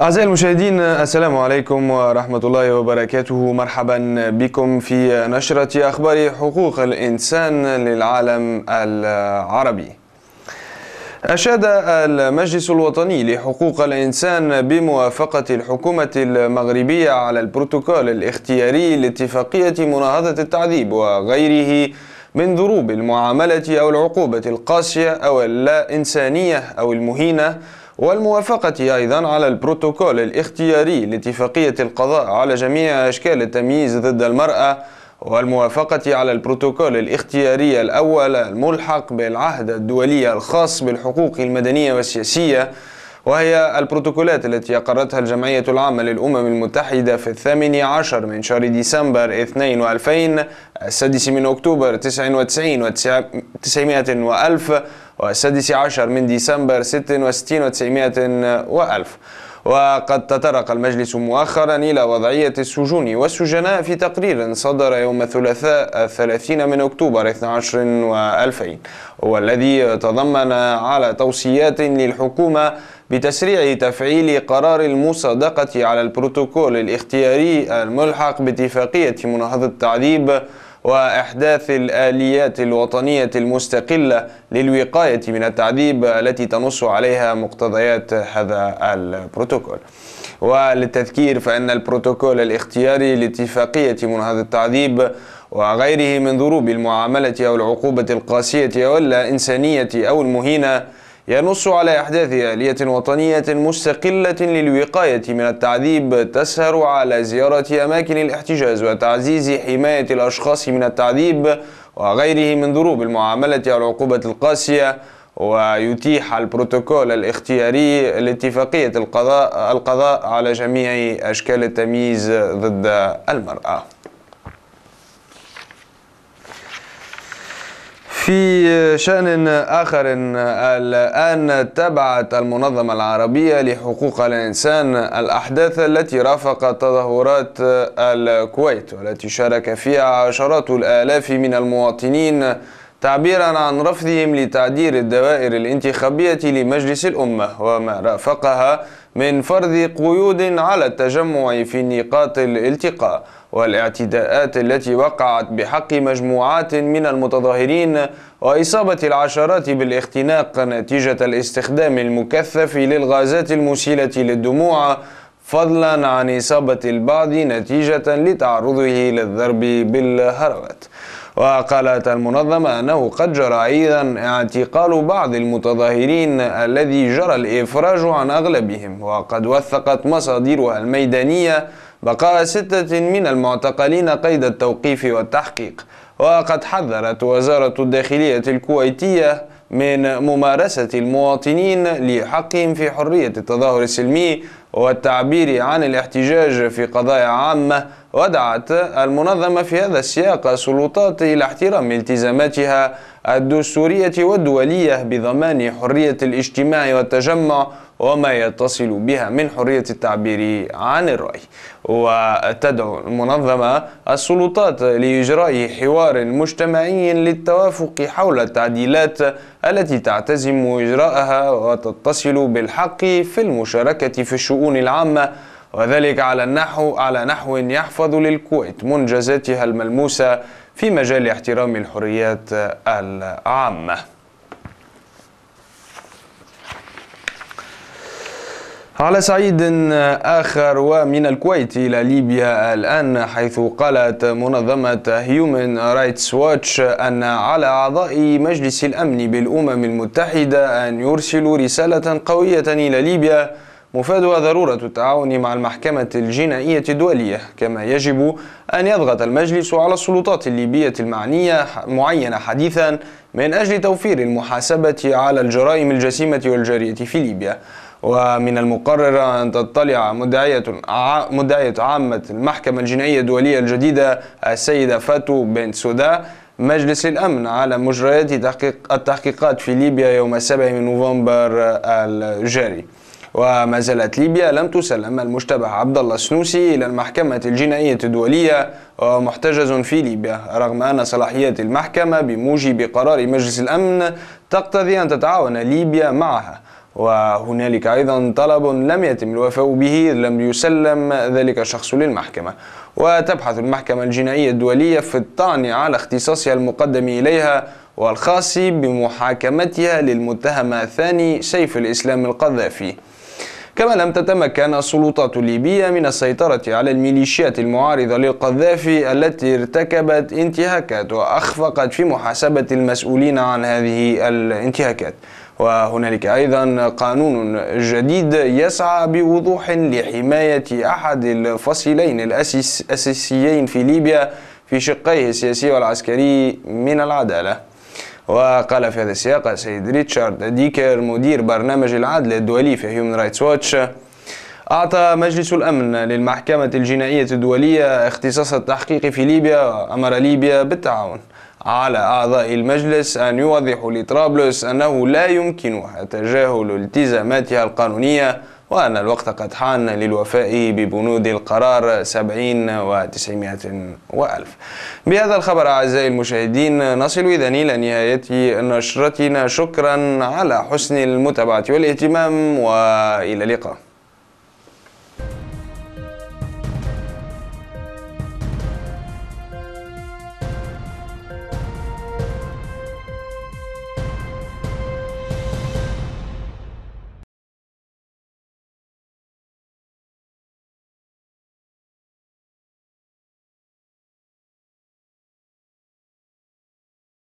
أعزائي المشاهدين السلام عليكم ورحمة الله وبركاته مرحبا بكم في نشرة أخبار حقوق الإنسان للعالم العربي أشاد المجلس الوطني لحقوق الإنسان بموافقة الحكومة المغربية على البروتوكول الاختياري لاتفاقية مناهضة التعذيب وغيره من ضروب المعاملة أو العقوبة القاسية أو اللا إنسانية أو المهينة والموافقة أيضا على البروتوكول الاختياري لاتفاقية القضاء على جميع أشكال التمييز ضد المرأة والموافقة على البروتوكول الاختياري الأول الملحق بالعهد الدولي الخاص بالحقوق المدنية والسياسية وهي البروتوكولات التي أقرتها الجمعية العامة للأمم المتحدة في الثامن عشر من شهر ديسمبر 2 و2000 السادس من أكتوبر 99 و900 وألف والسادس عشر من ديسمبر 66 و900 وألف وقد تطرق المجلس مؤخرا إلى وضعية السجون والسجناء في تقرير صدر يوم الثلاثاء 30 من أكتوبر 12 و2000 والذي تضمن على توصيات للحكومة بتسريع تفعيل قرار المصادقة على البروتوكول الاختياري الملحق باتفاقية مناهضة التعذيب وإحداث الآليات الوطنية المستقلة للوقاية من التعذيب التي تنص عليها مقتضيات هذا البروتوكول وللتذكير فإن البروتوكول الاختياري لاتفاقية مناهضة التعذيب وغيره من ضروب المعاملة أو العقوبة القاسية أو الإنسانية أو المهينة ينص على إحداث آلية وطنية مستقلة للوقاية من التعذيب تسهر على زيارة أماكن الاحتجاز وتعزيز حماية الأشخاص من التعذيب وغيره من ضروب المعاملة والعقوبة القاسية ويتيح البروتوكول الاختياري لاتفاقية القضاء, القضاء على جميع أشكال التمييز ضد المرأة في شأن آخر الآن تبعت المنظمة العربية لحقوق الإنسان الأحداث التي رافقت تظاهرات الكويت والتي شارك فيها عشرات الآلاف من المواطنين تعبيرا عن رفضهم لتعديل الدوائر الانتخابية لمجلس الأمة وما رافقها من فرض قيود على التجمع في نقاط الالتقاء والاعتداءات التي وقعت بحق مجموعات من المتظاهرين وإصابة العشرات بالاختناق نتيجة الاستخدام المكثف للغازات المسيلة للدموع فضلا عن إصابة البعض نتيجة لتعرضه للضرب بالهرولة وقالت المنظمة أنه قد جرى أيضا اعتقال بعض المتظاهرين الذي جرى الإفراج عن أغلبهم وقد وثقت مصادرها الميدانية بقاء ستة من المعتقلين قيد التوقيف والتحقيق وقد حذرت وزارة الداخلية الكويتية من ممارسة المواطنين لحقهم في حرية التظاهر السلمي والتعبير عن الاحتجاج في قضايا عامة ودعت المنظمة في هذا السياق السلطات إلى احترام التزاماتها الدستورية والدولية بضمان حرية الاجتماع والتجمع وما يتصل بها من حرية التعبير عن الرأي وتدعو المنظمة السلطات لإجراء حوار مجتمعي للتوافق حول التعديلات التي تعتزم إجراءها وتتصل بالحق في المشاركة في الشؤون العامة وذلك على النحو على نحو يحفظ للكويت منجزاتها الملموسة في مجال احترام الحريات العامة على صعيد آخر ومن الكويت إلى ليبيا الآن حيث قالت منظمة هيومن رايتس واتش أن على أعضاء مجلس الأمن بالأمم المتحدة أن يرسلوا رسالة قوية إلى ليبيا مفادها ضرورة التعاون مع المحكمة الجنائية الدولية كما يجب أن يضغط المجلس على السلطات الليبية المعنية معينة حديثا من أجل توفير المحاسبة على الجرائم الجسيمة والجارية في ليبيا ومن المقرر أن تطلع مدعية مدعية عامة المحكمة الجنائية الدولية الجديدة السيدة فاتو بنت سودا مجلس الأمن على مجريات التحقيقات في ليبيا يوم 7 من نوفمبر الجاري وما زالت ليبيا لم تسلم المشتبه عبد الله السنوسي إلى المحكمة الجنائية الدولية ومحتجز في ليبيا رغم أن صلاحيات المحكمة بموجب قرار مجلس الأمن تقتضي أن تتعاون ليبيا معها وهنالك أيضا طلب لم يتم الوفاء به لم يسلم ذلك الشخص للمحكمة وتبحث المحكمة الجنائية الدولية في الطعن على اختصاصها المقدم إليها والخاص بمحاكمتها للمتهم الثاني سيف الإسلام القذافي كما لم تتمكن السلطات الليبية من السيطرة على الميليشيات المعارضة للقذافي التي ارتكبت انتهاكات وأخفقت في محاسبة المسؤولين عن هذه الانتهاكات وهنالك أيضا قانون جديد يسعى بوضوح لحماية أحد الفصيلين الأساسيين في ليبيا في شقيه السياسي والعسكري من العداله وقال في هذا السياق السيد ريتشارد ديكر مدير برنامج العدل الدولي في هيومن رايتس واتش أعطى مجلس الأمن للمحكمة الجنائية الدولية اختصاص التحقيق في ليبيا وأمر ليبيا بالتعاون على أعضاء المجلس أن يوضحوا لطرابلس أنه لا يمكنها تجاهل التزاماتها القانونية وأن الوقت قد حان للوفاء ببنود القرار سبعين و وألف بهذا الخبر أعزائي المشاهدين نصل إذن إلى نهاية نشرتنا شكرا على حسن المتابعة والاهتمام وإلى اللقاء